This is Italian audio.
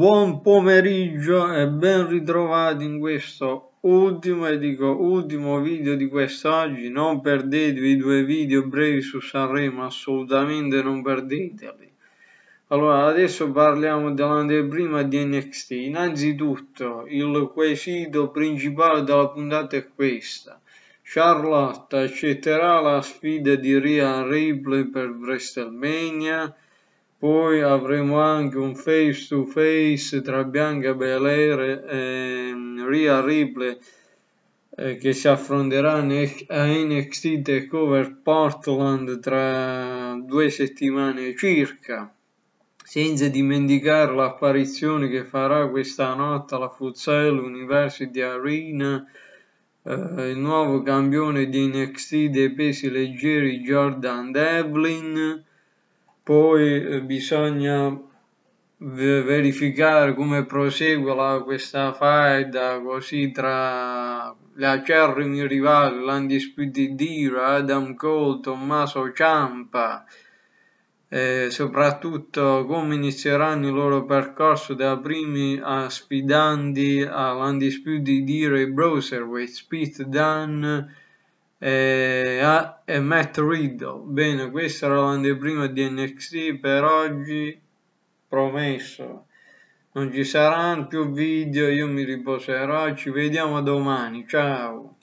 Buon pomeriggio e ben ritrovati in questo ultimo e dico ultimo video di quest'oggi. Non perdetevi i due video brevi su Sanremo, assolutamente non perdeteli. Allora, adesso parliamo dell'anteprima di NXT. Innanzitutto, il quesito principale della puntata è questa. Charlotte accetterà la sfida di Rhea Ripley per WrestleMania? Poi avremo anche un face to face tra Bianca Belair e Ria Ripley eh, che si affronterà a NXT Takeover Portland tra due settimane circa senza dimenticare l'apparizione che farà questa notte alla Futsal University Arena eh, il nuovo campione di NXT dei pesi leggeri Jordan Devlin poi eh, bisogna verificare come prosegue la, questa faida così tra gli acerrimi rivali l'andisputidiro Adam Cole, Tommaso Ciampa eh, soprattutto come inizieranno il loro percorso da primi a sfidanti all'Undisputed Era e Browserweight Speed Dunn eh, a, e Matt Riddle. Bene, questa era l'anteprima di NXT per oggi. Promesso. Non ci saranno più video, io mi riposerò. Ci vediamo domani. Ciao.